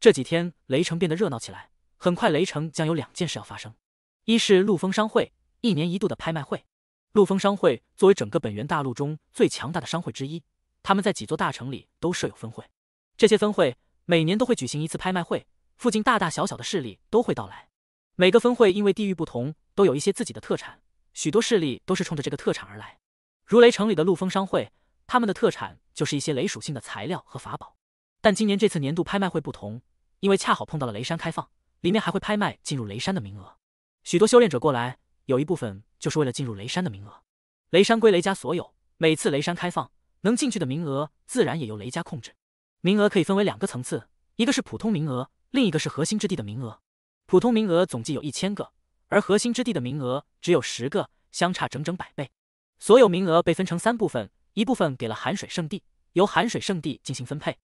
这几天雷城变得热闹起来。很快，雷城将有两件事要发生：一是陆丰商会一年一度的拍卖会。陆丰商会作为整个本源大陆中最强大的商会之一，他们在几座大城里都设有分会。这些分会每年都会举行一次拍卖会，附近大大小小的势力都会到来。每个分会因为地域不同，都有一些自己的特产，许多势力都是冲着这个特产而来。如雷城里的陆丰商会，他们的特产就是一些雷属性的材料和法宝。但今年这次年度拍卖会不同。因为恰好碰到了雷山开放，里面还会拍卖进入雷山的名额，许多修炼者过来，有一部分就是为了进入雷山的名额。雷山归雷家所有，每次雷山开放，能进去的名额自然也由雷家控制。名额可以分为两个层次，一个是普通名额，另一个是核心之地的名额。普通名额总计有一千个，而核心之地的名额只有十个，相差整整百倍。所有名额被分成三部分，一部分给了寒水圣地，由寒水圣地进行分配。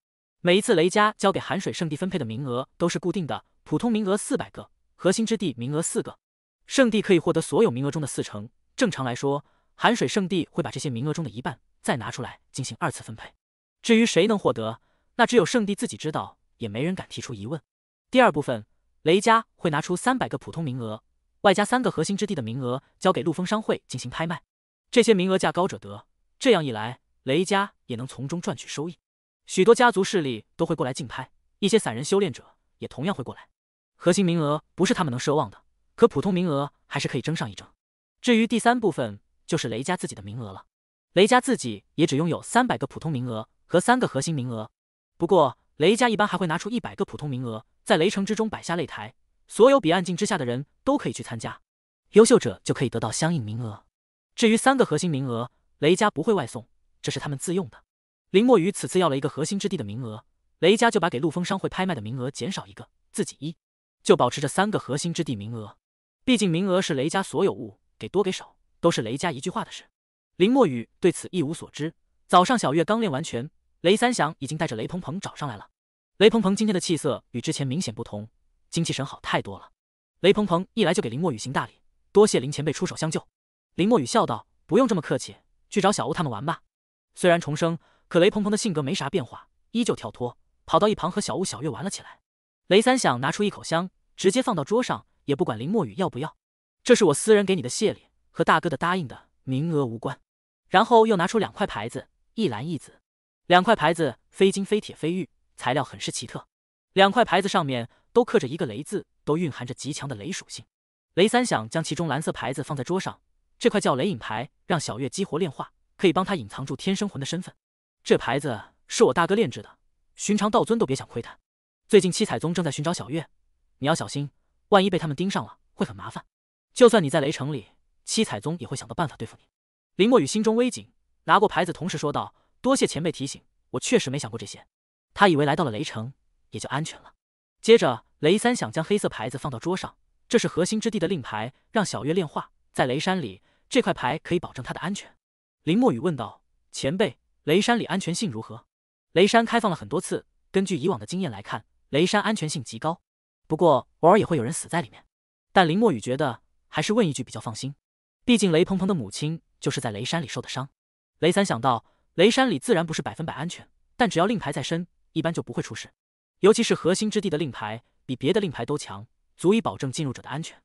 每一次雷家交给寒水圣地分配的名额都是固定的，普通名额四百个，核心之地名额四个，圣地可以获得所有名额中的四成。正常来说，寒水圣地会把这些名额中的一半再拿出来进行二次分配。至于谁能获得，那只有圣地自己知道，也没人敢提出疑问。第二部分，雷家会拿出三百个普通名额，外加三个核心之地的名额，交给陆丰商会进行拍卖。这些名额价高者得，这样一来，雷家也能从中赚取收益。许多家族势力都会过来竞拍，一些散人修炼者也同样会过来。核心名额不是他们能奢望的，可普通名额还是可以争上一争。至于第三部分，就是雷家自己的名额了。雷家自己也只拥有三百个普通名额和三个核心名额。不过，雷家一般还会拿出一百个普通名额，在雷城之中摆下擂台，所有比暗境之下的人都可以去参加，优秀者就可以得到相应名额。至于三个核心名额，雷家不会外送，这是他们自用的。林墨雨此次要了一个核心之地的名额，雷家就把给陆丰商会拍卖的名额减少一个，自己一就保持着三个核心之地名额。毕竟名额是雷家所有物，给多给少都是雷家一句话的事。林墨雨对此一无所知。早上小月刚练完拳，雷三祥已经带着雷鹏鹏找上来了。雷鹏鹏今天的气色与之前明显不同，精气神好太多了。雷鹏鹏一来就给林墨雨行大礼，多谢林前辈出手相救。林墨雨笑道：“不用这么客气，去找小乌他们玩吧。”虽然重生。可雷鹏鹏的性格没啥变化，依旧跳脱，跑到一旁和小乌、小月玩了起来。雷三想拿出一口香，直接放到桌上，也不管林墨雨要不要，这是我私人给你的谢礼，和大哥的答应的名额无关。然后又拿出两块牌子，一蓝一紫，两块牌子非金非铁非玉，材料很是奇特。两块牌子上面都刻着一个雷字，都蕴含着极强的雷属性。雷三想将其中蓝色牌子放在桌上，这块叫雷影牌，让小月激活炼化，可以帮他隐藏住天生魂的身份。这牌子是我大哥炼制的，寻常道尊都别想窥探。最近七彩宗正在寻找小月，你要小心，万一被他们盯上了会很麻烦。就算你在雷城里，七彩宗也会想到办法对付你。林墨雨心中微紧，拿过牌子，同时说道：“多谢前辈提醒，我确实没想过这些。他以为来到了雷城也就安全了。”接着，雷三想将黑色牌子放到桌上，这是核心之地的令牌，让小月炼化。在雷山里，这块牌可以保证他的安全。林墨雨问道：“前辈。”雷山里安全性如何？雷山开放了很多次，根据以往的经验来看，雷山安全性极高，不过偶尔也会有人死在里面。但林墨雨觉得还是问一句比较放心，毕竟雷鹏鹏的母亲就是在雷山里受的伤。雷三想到，雷山里自然不是百分百安全，但只要令牌在身，一般就不会出事。尤其是核心之地的令牌比别的令牌都强，足以保证进入者的安全。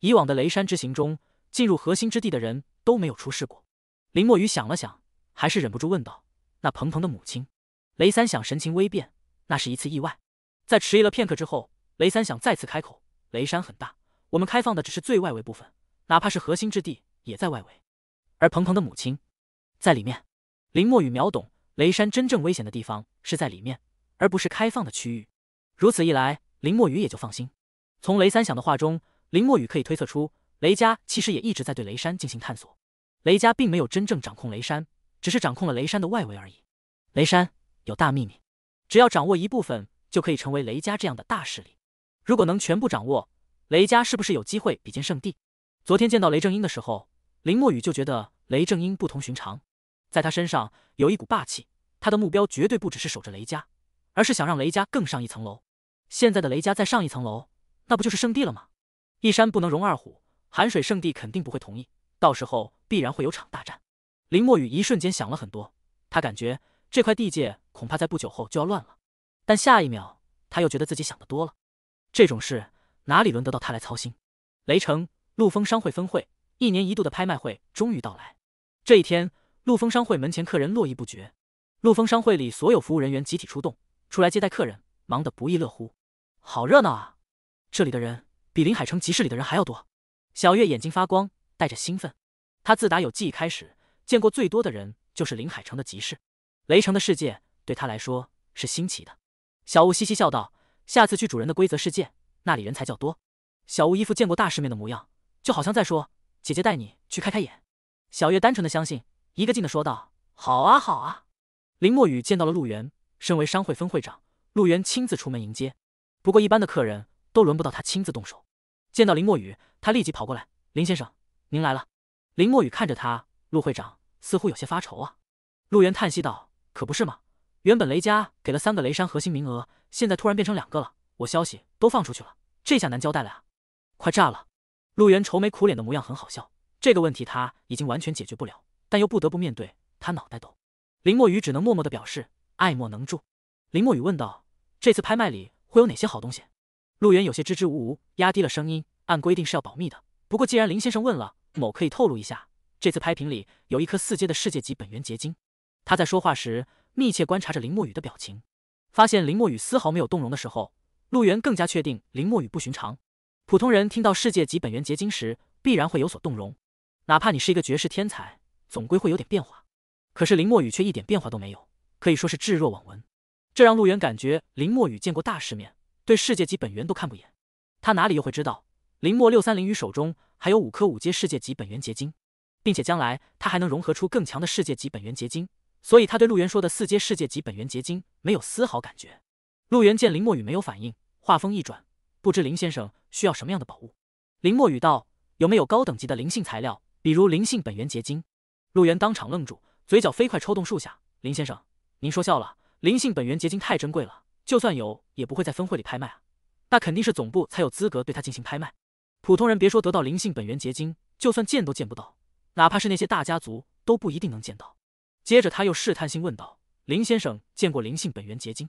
以往的雷山之行中，进入核心之地的人都没有出事过。林墨雨想了想，还是忍不住问道。那鹏鹏的母亲，雷三响神情微变。那是一次意外。在迟疑了片刻之后，雷三响再次开口：“雷山很大，我们开放的只是最外围部分，哪怕是核心之地也在外围。而鹏鹏的母亲，在里面。”林墨雨秒懂，雷山真正危险的地方是在里面，而不是开放的区域。如此一来，林墨雨也就放心。从雷三响的话中，林墨雨可以推测出，雷家其实也一直在对雷山进行探索，雷家并没有真正掌控雷山。只是掌控了雷山的外围而已。雷山有大秘密，只要掌握一部分，就可以成为雷家这样的大势力。如果能全部掌握，雷家是不是有机会比肩圣地？昨天见到雷正英的时候，林墨雨就觉得雷正英不同寻常，在他身上有一股霸气。他的目标绝对不只是守着雷家，而是想让雷家更上一层楼。现在的雷家再上一层楼，那不就是圣地了吗？一山不能容二虎，寒水圣地肯定不会同意，到时候必然会有场大战。林墨雨一瞬间想了很多，他感觉这块地界恐怕在不久后就要乱了。但下一秒，他又觉得自己想的多了，这种事哪里轮得到他来操心？雷城陆丰商会分会一年一度的拍卖会终于到来，这一天，陆丰商会门前客人络绎不绝，陆丰商会里所有服务人员集体出动，出来接待客人，忙得不亦乐乎。好热闹啊！这里的人比林海城集市里的人还要多。小月眼睛发光，带着兴奋，她自打有记忆开始。见过最多的人就是林海城的集市，雷城的世界对他来说是新奇的。小雾嘻嘻笑道：“下次去主人的规则世界，那里人才较多。”小雾一副见过大世面的模样，就好像在说：“姐姐带你去开开眼。”小月单纯的相信，一个劲的说道：“好啊，好啊。”林墨雨见到了陆源，身为商会分会长，陆源亲自出门迎接。不过一般的客人都轮不到他亲自动手。见到林墨雨，他立即跑过来：“林先生，您来了。”林墨雨看着他。陆会长似乎有些发愁啊，陆源叹息道：“可不是嘛，原本雷家给了三个雷山核心名额，现在突然变成两个了，我消息都放出去了，这下难交代了啊，快炸了！”陆源愁眉苦脸的模样很好笑。这个问题他已经完全解决不了，但又不得不面对，他脑袋抖，林墨雨只能默默的表示爱莫能助。林墨雨问道：“这次拍卖里会有哪些好东西？”陆源有些支支吾吾，压低了声音：“按规定是要保密的，不过既然林先生问了，某可以透露一下。”这次拍品里有一颗四阶的世界级本源结晶。他在说话时密切观察着林墨雨的表情，发现林墨雨丝毫没有动容的时候，陆源更加确定林墨雨不寻常。普通人听到世界级本源结晶时必然会有所动容，哪怕你是一个绝世天才，总归会有点变化。可是林墨雨却一点变化都没有，可以说是置若罔闻。这让陆源感觉林墨雨见过大世面，对世界级本源都看不眼。他哪里又会知道林墨六三零雨手中还有五颗五阶世界级本源结晶？并且将来他还能融合出更强的世界级本源结晶，所以他对陆源说的四阶世界级本源结晶没有丝毫感觉。陆源见林墨雨没有反应，话锋一转，不知林先生需要什么样的宝物。林墨雨道：“有没有高等级的灵性材料，比如灵性本源结晶？”陆源当场愣住，嘴角飞快抽动。数下，林先生，您说笑了，灵性本源结晶太珍贵了，就算有，也不会在分会里拍卖啊，那肯定是总部才有资格对他进行拍卖。普通人别说得到灵性本源结晶，就算见都见不到。哪怕是那些大家族都不一定能见到。接着他又试探性问道：“林先生见过灵性本源结晶？”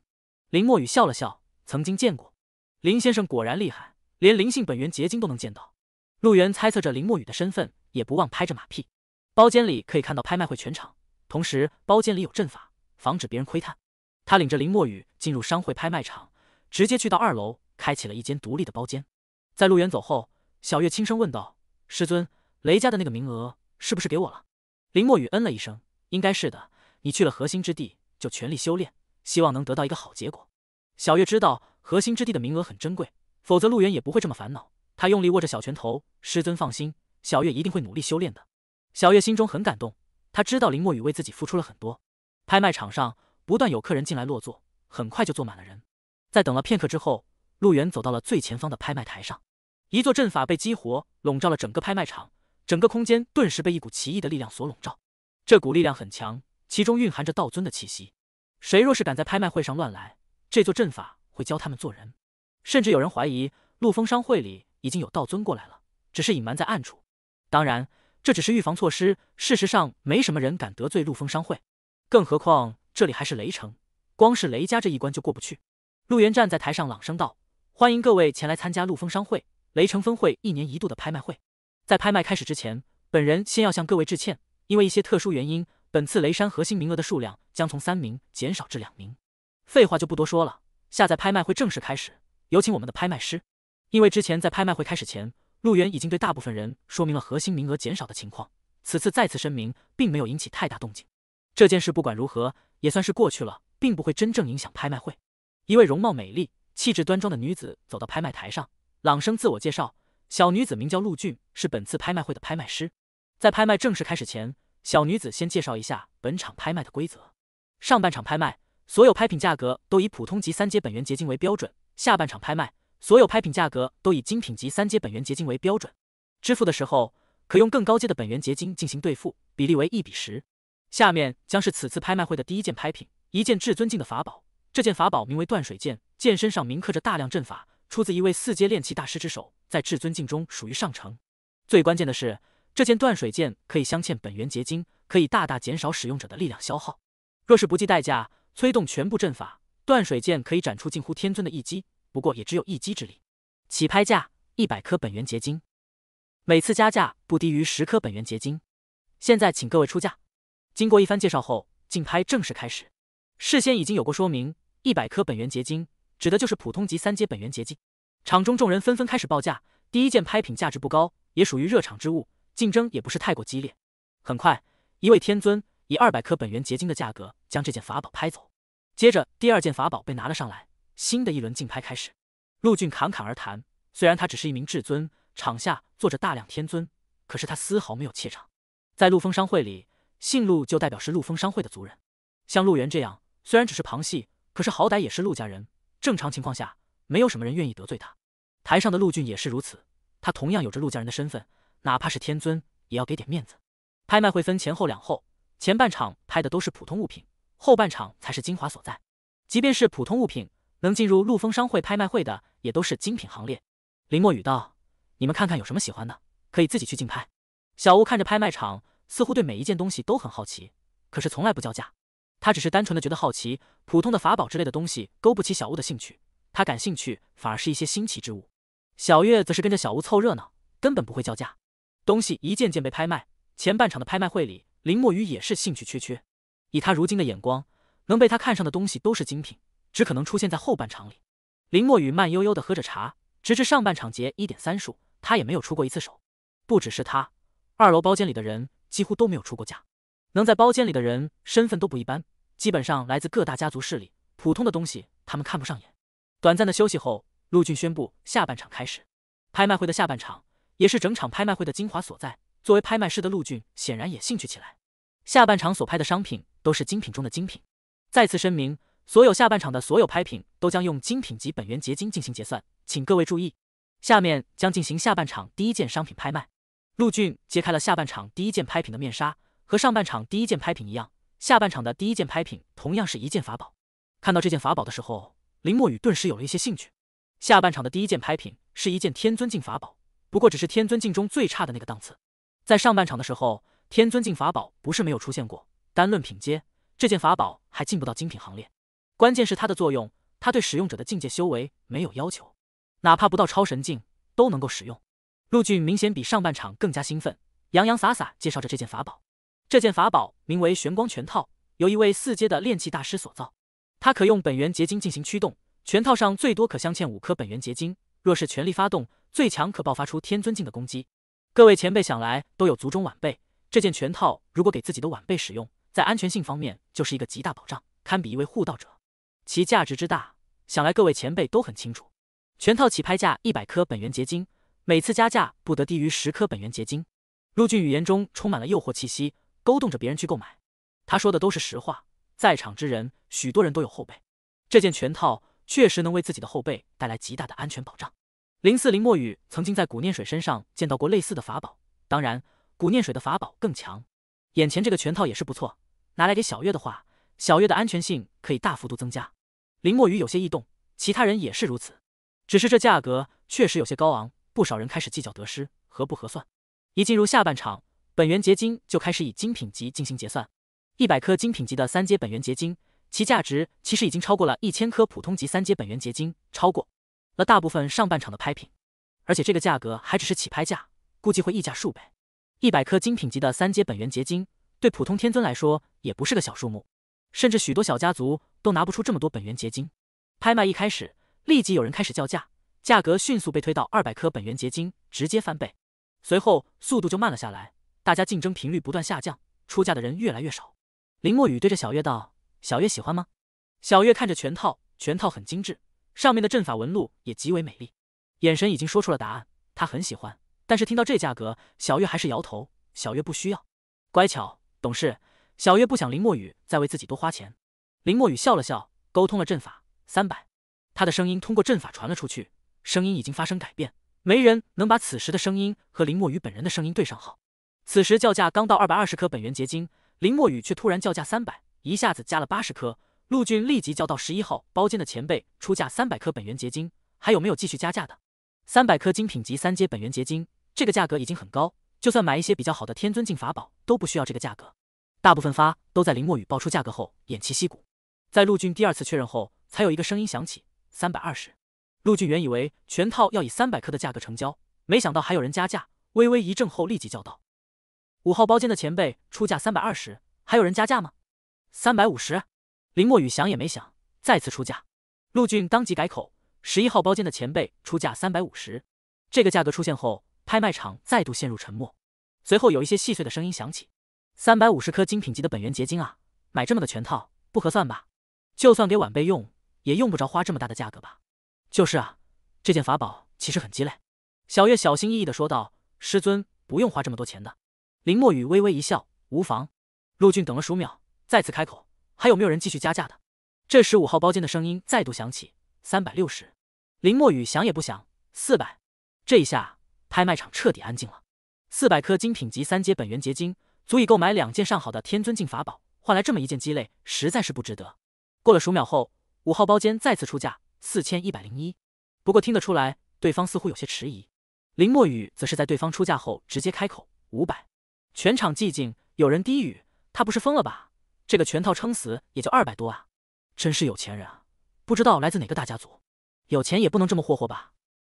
林墨雨笑了笑：“曾经见过。”林先生果然厉害，连灵性本源结晶都能见到。陆源猜测着林墨雨的身份，也不忘拍着马屁。包间里可以看到拍卖会全场，同时包间里有阵法，防止别人窥探。他领着林墨雨进入商会拍卖场，直接去到二楼，开启了一间独立的包间。在陆源走后，小月轻声问道：“师尊，雷家的那个名额？”是不是给我了？林墨雨嗯了一声，应该是的。你去了核心之地，就全力修炼，希望能得到一个好结果。小月知道核心之地的名额很珍贵，否则陆远也不会这么烦恼。他用力握着小拳头，师尊放心，小月一定会努力修炼的。小月心中很感动，她知道林墨雨为自己付出了很多。拍卖场上不断有客人进来落座，很快就坐满了人。在等了片刻之后，陆远走到了最前方的拍卖台上，一座阵法被激活，笼罩了整个拍卖场。整个空间顿时被一股奇异的力量所笼罩，这股力量很强，其中蕴含着道尊的气息。谁若是敢在拍卖会上乱来，这座阵法会教他们做人。甚至有人怀疑，陆风商会里已经有道尊过来了，只是隐瞒在暗处。当然，这只是预防措施，事实上没什么人敢得罪陆风商会。更何况这里还是雷城，光是雷家这一关就过不去。陆源站在台上朗声道：“欢迎各位前来参加陆风商会雷城分会一年一度的拍卖会。”在拍卖开始之前，本人先要向各位致歉，因为一些特殊原因，本次雷山核心名额的数量将从三名减少至两名。废话就不多说了，下载拍卖会正式开始，有请我们的拍卖师。因为之前在拍卖会开始前，陆源已经对大部分人说明了核心名额减少的情况，此次再次声明，并没有引起太大动静。这件事不管如何，也算是过去了，并不会真正影响拍卖会。一位容貌美丽、气质端庄的女子走到拍卖台上，朗声自我介绍。小女子名叫陆俊，是本次拍卖会的拍卖师。在拍卖正式开始前，小女子先介绍一下本场拍卖的规则。上半场拍卖，所有拍品价格都以普通级三阶本源结晶为标准；下半场拍卖，所有拍品价格都以精品级三阶本源结晶为标准。支付的时候，可用更高阶的本源结晶进行兑付，比例为一比十。下面将是此次拍卖会的第一件拍品，一件至尊境的法宝。这件法宝名为断水剑，剑身上铭刻着大量阵法，出自一位四阶炼器大师之手。在至尊境中属于上乘，最关键的是这件断水剑可以镶嵌本源结晶，可以大大减少使用者的力量消耗。若是不计代价催动全部阵法，断水剑可以斩出近乎天尊的一击，不过也只有一击之力。起拍价一百颗本源结晶，每次加价不低于十颗本源结晶。现在请各位出价。经过一番介绍后，竞拍正式开始。事先已经有过说明，一百颗本源结晶指的就是普通级三阶本源结晶。场中众人纷纷开始报价，第一件拍品价值不高，也属于热场之物，竞争也不是太过激烈。很快，一位天尊以二百颗本源结晶的价格将这件法宝拍走。接着，第二件法宝被拿了上来，新的一轮竞拍开始。陆俊侃侃而谈，虽然他只是一名至尊，场下坐着大量天尊，可是他丝毫没有怯场。在陆丰商会里，姓陆就代表是陆丰商会的族人。像陆源这样，虽然只是旁系，可是好歹也是陆家人。正常情况下。没有什么人愿意得罪他，台上的陆俊也是如此，他同样有着陆家人的身份，哪怕是天尊也要给点面子。拍卖会分前后两后，前半场拍的都是普通物品，后半场才是精华所在。即便是普通物品，能进入陆丰商会拍卖会的也都是精品行列。林墨雨道：“你们看看有什么喜欢的，可以自己去竞拍。”小屋看着拍卖场，似乎对每一件东西都很好奇，可是从来不叫价，他只是单纯的觉得好奇。普通的法宝之类的东西勾不起小屋的兴趣。他感兴趣反而是一些新奇之物，小月则是跟着小吴凑热闹，根本不会叫价。东西一件件被拍卖，前半场的拍卖会里，林墨雨也是兴趣缺缺。以他如今的眼光，能被他看上的东西都是精品，只可能出现在后半场里。林墨雨慢悠悠地喝着茶，直至上半场结一点三数，他也没有出过一次手。不只是他，二楼包间里的人几乎都没有出过价。能在包间里的人身份都不一般，基本上来自各大家族势力，普通的东西他们看不上眼。短暂的休息后，陆俊宣布下半场开始。拍卖会的下半场也是整场拍卖会的精华所在。作为拍卖师的陆俊显然也兴趣起来。下半场所拍的商品都是精品中的精品。再次声明，所有下半场的所有拍品都将用精品级本源结晶进行结算，请各位注意。下面将进行下半场第一件商品拍卖。陆俊揭开了下半场第一件拍品的面纱，和上半场第一件拍品一样，下半场的第一件拍品同样是一件法宝。看到这件法宝的时候。林墨雨顿时有了一些兴趣。下半场的第一件拍品是一件天尊境法宝，不过只是天尊境中最差的那个档次。在上半场的时候，天尊境法宝不是没有出现过。单论品阶，这件法宝还进不到精品行列。关键是它的作用，它对使用者的境界修为没有要求，哪怕不到超神境都能够使用。陆俊明显比上半场更加兴奋，洋洋洒洒介绍着这件法宝。这件法宝名为玄光拳套，由一位四阶的炼器大师所造。它可用本源结晶进行驱动，全套上最多可镶嵌五颗本源结晶。若是全力发动，最强可爆发出天尊境的攻击。各位前辈想来都有族中晚辈，这件全套如果给自己的晚辈使用，在安全性方面就是一个极大保障，堪比一位护道者。其价值之大，想来各位前辈都很清楚。全套起拍价一百颗本源结晶，每次加价不得低于十颗本源结晶。陆俊语言中充满了诱惑气息，勾动着别人去购买。他说的都是实话。在场之人，许多人都有后背，这件拳套确实能为自己的后背带来极大的安全保障。林四林墨雨曾经在古念水身上见到过类似的法宝，当然，古念水的法宝更强。眼前这个拳套也是不错，拿来给小月的话，小月的安全性可以大幅度增加。林墨雨有些异动，其他人也是如此。只是这价格确实有些高昂，不少人开始计较得失，合不合算。一进入下半场，本源结晶就开始以精品级进行结算。一百颗精品级的三阶本源结晶，其价值其实已经超过了一千颗普通级三阶本源结晶，超过了大部分上半场的拍品。而且这个价格还只是起拍价，估计会溢价数倍。一百颗精品级的三阶本源结晶，对普通天尊来说也不是个小数目，甚至许多小家族都拿不出这么多本源结晶。拍卖一开始，立即有人开始叫价，价格迅速被推到二百颗本源结晶，直接翻倍。随后速度就慢了下来，大家竞争频率不断下降，出价的人越来越少。林墨雨对着小月道：“小月喜欢吗？”小月看着全套，全套很精致，上面的阵法纹路也极为美丽，眼神已经说出了答案。她很喜欢，但是听到这价格，小月还是摇头。小月不需要，乖巧懂事。小月不想林墨雨再为自己多花钱。林墨雨笑了笑，沟通了阵法，三百。他的声音通过阵法传了出去，声音已经发生改变，没人能把此时的声音和林墨雨本人的声音对上号。此时叫价刚到二百二十颗本源结晶。林墨雨却突然叫价三百，一下子加了八十颗。陆俊立即叫到十一号包间的前辈出价三百颗本源结晶，还有没有继续加价的？三百颗精品级三阶本源结晶，这个价格已经很高，就算买一些比较好的天尊境法宝都不需要这个价格。大部分发都在林墨雨爆出价格后偃旗息鼓，在陆俊第二次确认后，才有一个声音响起：三百二十。陆俊原以为全套要以三百颗的价格成交，没想到还有人加价，微微一怔后立即叫道。五号包间的前辈出价三百二十，还有人加价吗？三百五十。林墨雨想也没想，再次出价。陆俊当即改口，十一号包间的前辈出价三百五十。这个价格出现后，拍卖场再度陷入沉默。随后有一些细碎的声音响起：“三百五十颗精品级的本源结晶啊，买这么个全套，不合算吧？就算给晚辈用，也用不着花这么大的价格吧？”“就是啊，这件法宝其实很鸡肋。”小月小心翼翼地说道：“师尊不用花这么多钱的。”林墨雨微微一笑，无妨。陆俊等了数秒，再次开口：“还有没有人继续加价的？”这时五号包间的声音再度响起：“三百六十。”林墨雨想也不想，四百。这一下，拍卖场彻底安静了。四百颗精品级三阶本源结晶，足以购买两件上好的天尊境法宝，换来这么一件鸡肋，实在是不值得。过了数秒后，五号包间再次出价四千一百零一。不过听得出来，对方似乎有些迟疑。林墨雨则是在对方出价后直接开口：“五百。”全场寂静，有人低语：“他不是疯了吧？这个拳套撑死也就二百多啊，真是有钱人啊！不知道来自哪个大家族，有钱也不能这么霍霍吧？”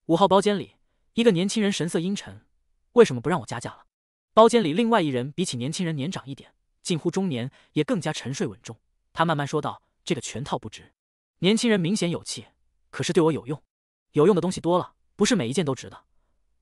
五号包间里，一个年轻人神色阴沉：“为什么不让我加价了？”包间里另外一人比起年轻人年长一点，近乎中年，也更加沉睡稳重。他慢慢说道：“这个拳套不值。”年轻人明显有气，可是对我有用。有用的东西多了，不是每一件都值的。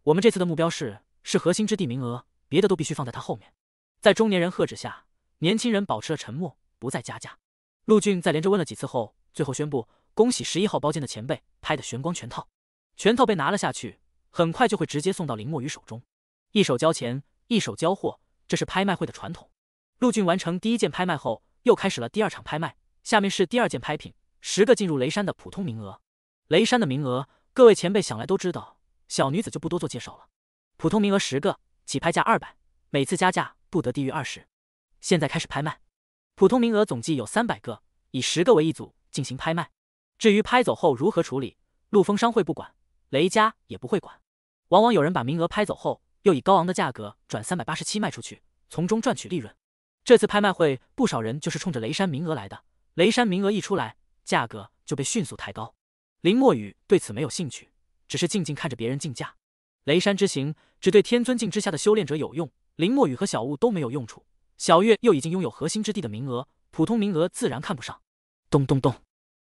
我们这次的目标是是核心之地名额。别的都必须放在他后面，在中年人喝止下，年轻人保持了沉默，不再加价。陆俊在连着问了几次后，最后宣布：“恭喜十一号包间的前辈拍的玄光全套，全套被拿了下去，很快就会直接送到林墨雨手中。一手交钱，一手交货，这是拍卖会的传统。”陆俊完成第一件拍卖后，又开始了第二场拍卖。下面是第二件拍品：十个进入雷山的普通名额。雷山的名额，各位前辈想来都知道，小女子就不多做介绍了。普通名额十个。起拍价二百，每次加价不得低于二十。现在开始拍卖，普通名额总计有三百个，以十个为一组进行拍卖。至于拍走后如何处理，陆丰商会不管，雷家也不会管。往往有人把名额拍走后，又以高昂的价格转三百八十七卖出去，从中赚取利润。这次拍卖会，不少人就是冲着雷山名额来的。雷山名额一出来，价格就被迅速抬高。林墨雨对此没有兴趣，只是静静看着别人竞价。雷山之行。只对天尊境之下的修炼者有用，林墨雨和小雾都没有用处。小月又已经拥有核心之地的名额，普通名额自然看不上。咚咚咚，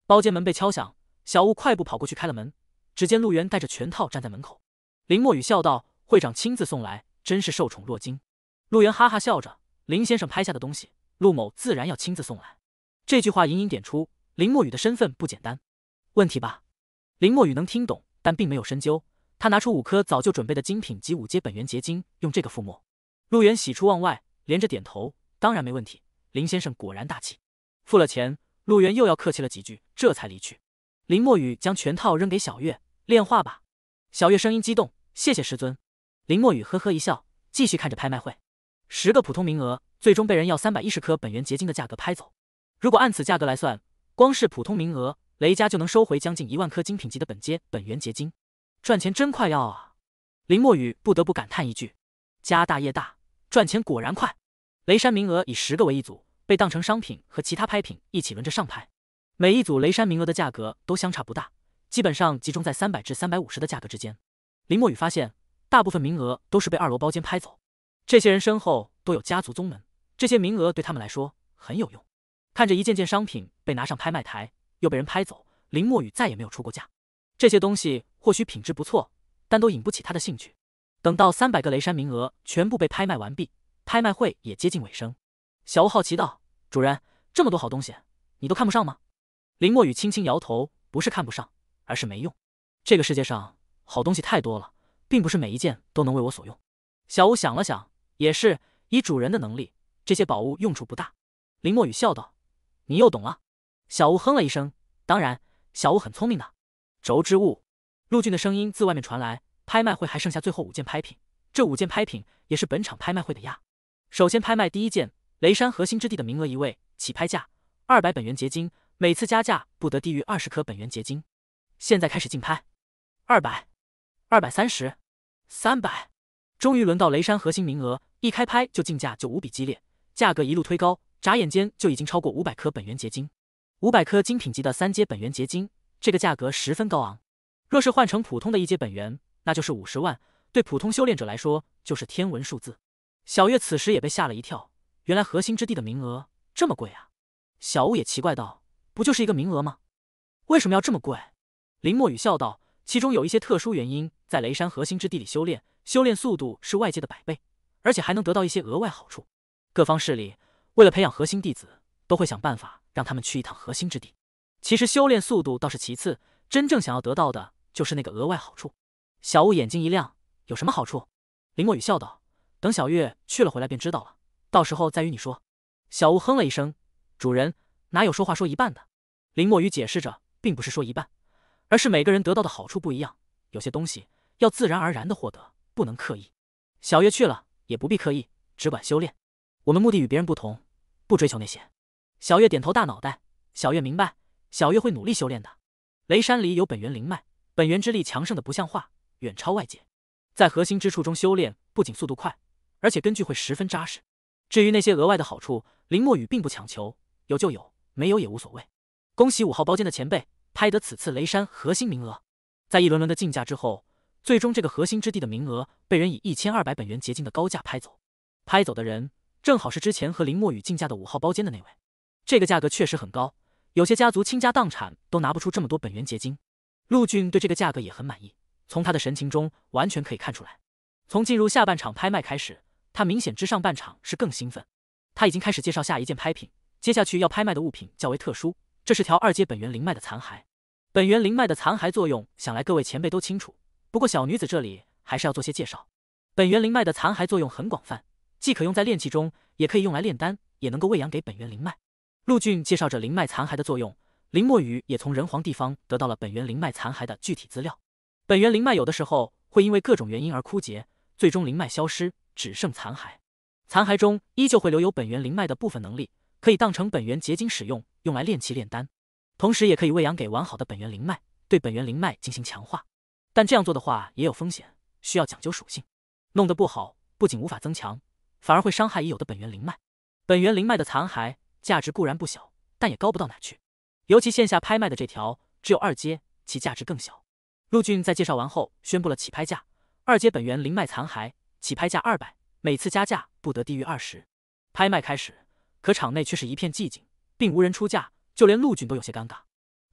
包间门被敲响，小雾快步跑过去开了门，只见陆源带着拳套站在门口。林墨雨笑道：“会长亲自送来，真是受宠若惊。”陆源哈哈笑着：“林先生拍下的东西，陆某自然要亲自送来。”这句话隐隐点出林墨雨的身份不简单。问题吧？林墨雨能听懂，但并没有深究。他拿出五颗早就准备的精品级五阶本源结晶，用这个覆没。陆源喜出望外，连着点头，当然没问题。林先生果然大气。付了钱，陆源又要客气了几句，这才离去。林墨雨将全套扔给小月，炼化吧。小月声音激动，谢谢师尊。林墨雨呵呵一笑，继续看着拍卖会。十个普通名额，最终被人要三百一十颗本源结晶的价格拍走。如果按此价格来算，光是普通名额，雷家就能收回将近一万颗精品级的本阶本源结晶。赚钱真快要啊！林墨雨不得不感叹一句：“家大业大，赚钱果然快。”雷山名额以十个为一组，被当成商品和其他拍品一起轮着上拍。每一组雷山名额的价格都相差不大，基本上集中在三百至三百五十的价格之间。林墨雨发现，大部分名额都是被二楼包间拍走。这些人身后都有家族宗门，这些名额对他们来说很有用。看着一件件商品被拿上拍卖台，又被人拍走，林墨雨再也没有出过价。这些东西。或许品质不错，但都引不起他的兴趣。等到三百个雷山名额全部被拍卖完毕，拍卖会也接近尾声。小吴好奇道：“主人，这么多好东西，你都看不上吗？”林墨雨轻轻摇头：“不是看不上，而是没用。这个世界上好东西太多了，并不是每一件都能为我所用。”小吴想了想，也是。以主人的能力，这些宝物用处不大。林墨雨笑道：“你又懂了。”小吴哼了一声：“当然，小吴很聪明的。”轴之物。陆俊的声音自外面传来：“拍卖会还剩下最后五件拍品，这五件拍品也是本场拍卖会的压。首先拍卖第一件，雷山核心之地的名额一位，起拍价二百本源结晶，每次加价不得低于二十颗本源结晶。现在开始竞拍，二百，二百三十，三百。终于轮到雷山核心名额，一开拍就竞价就无比激烈，价格一路推高，眨眼间就已经超过五百颗本源结晶。五百颗精品级的三阶本源结晶，这个价格十分高昂。”若是换成普通的一阶本源，那就是五十万。对普通修炼者来说，就是天文数字。小月此时也被吓了一跳，原来核心之地的名额这么贵啊！小雾也奇怪道：“不就是一个名额吗？为什么要这么贵？”林墨雨笑道：“其中有一些特殊原因，在雷山核心之地里修炼，修炼速度是外界的百倍，而且还能得到一些额外好处。各方势力为了培养核心弟子，都会想办法让他们去一趟核心之地。其实修炼速度倒是其次，真正想要得到的。”就是那个额外好处，小雾眼睛一亮，有什么好处？林墨雨笑道：“等小月去了回来便知道了，到时候再与你说。”小雾哼了一声：“主人哪有说话说一半的？”林墨雨解释着：“并不是说一半，而是每个人得到的好处不一样，有些东西要自然而然的获得，不能刻意。”小月去了也不必刻意，只管修炼。我们目的与别人不同，不追求那些。小月点头，大脑袋。小月明白，小月会努力修炼的。雷山里有本源灵脉。本源之力强盛的不像话，远超外界。在核心之处中修炼，不仅速度快，而且根据会十分扎实。至于那些额外的好处，林墨雨并不强求，有就有，没有也无所谓。恭喜五号包间的前辈拍得此次雷山核心名额。在一轮轮的竞价之后，最终这个核心之地的名额被人以一千二百本源结晶的高价拍走。拍走的人正好是之前和林墨雨竞价的五号包间的那位。这个价格确实很高，有些家族倾家荡产都拿不出这么多本源结晶。陆俊对这个价格也很满意，从他的神情中完全可以看出来。从进入下半场拍卖开始，他明显之上半场是更兴奋。他已经开始介绍下一件拍品，接下去要拍卖的物品较为特殊，这是条二阶本源灵脉的残骸。本源灵脉的残骸作用，想来各位前辈都清楚，不过小女子这里还是要做些介绍。本源灵脉的残骸作用很广泛，既可用在炼器中，也可以用来炼丹，也能够喂养给本源灵脉。陆俊介绍着灵脉残骸的作用。林墨雨也从人皇地方得到了本源灵脉残骸的具体资料。本源灵脉有的时候会因为各种原因而枯竭，最终灵脉消失，只剩残骸。残骸中依旧会留有本源灵脉的部分能力，可以当成本源结晶使用，用来炼器炼丹。同时，也可以喂养给完好的本源灵脉，对本源灵脉进行强化。但这样做的话，也有风险，需要讲究属性，弄得不好，不仅无法增强，反而会伤害已有的本源灵脉。本源灵脉的残骸价值固然不小，但也高不到哪去。尤其线下拍卖的这条只有二阶，其价值更小。陆俊在介绍完后，宣布了起拍价：二阶本源灵脉残骸，起拍价二百，每次加价不得低于二十。拍卖开始，可场内却是一片寂静，并无人出价，就连陆俊都有些尴尬。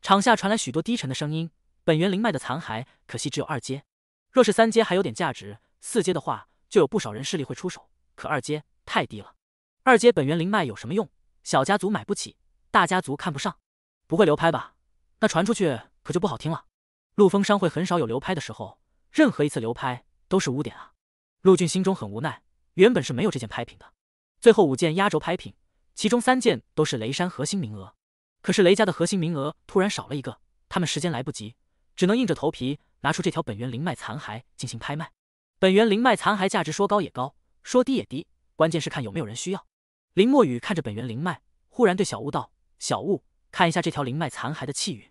场下传来许多低沉的声音：“本源灵脉的残骸，可惜只有二阶。若是三阶还有点价值，四阶的话就有不少人势力会出手。可二阶太低了，二阶本源灵脉有什么用？小家族买不起，大家族看不上。”不会流拍吧？那传出去可就不好听了。陆丰商会很少有流拍的时候，任何一次流拍都是污点啊。陆俊心中很无奈，原本是没有这件拍品的，最后五件压轴拍品，其中三件都是雷山核心名额，可是雷家的核心名额突然少了一个，他们时间来不及，只能硬着头皮拿出这条本源灵脉残骸进行拍卖。本源灵脉残骸价值说高也高，说低也低，关键是看有没有人需要。林墨雨看着本源灵脉，忽然对小雾道：“小雾。”看一下这条灵脉残骸的气运。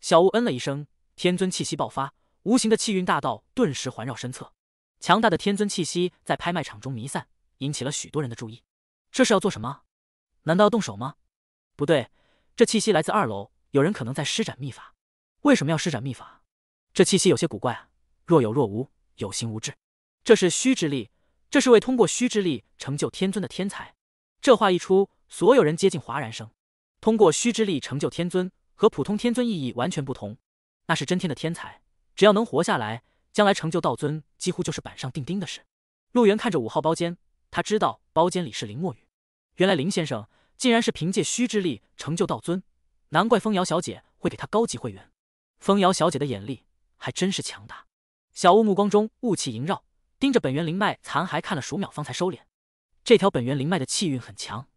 小乌嗯了一声，天尊气息爆发，无形的气运大道顿时环绕身侧。强大的天尊气息在拍卖场中弥散，引起了许多人的注意。这是要做什么？难道要动手吗？不对，这气息来自二楼，有人可能在施展秘法。为什么要施展秘法？这气息有些古怪，若有若无，有形无质。这是虚之力，这是为通过虚之力成就天尊的天才。这话一出，所有人皆近哗然声。通过虚之力成就天尊，和普通天尊意义完全不同。那是真天的天才，只要能活下来，将来成就道尊几乎就是板上钉钉的事。陆源看着五号包间，他知道包间里是林墨雨。原来林先生竟然是凭借虚之力成就道尊，难怪风瑶小姐会给他高级会员。风瑶小姐的眼力还真是强大。小雾目光中雾气萦绕，盯着本源灵脉残骸看了数秒，方才收敛。这条本源灵脉的气运很强。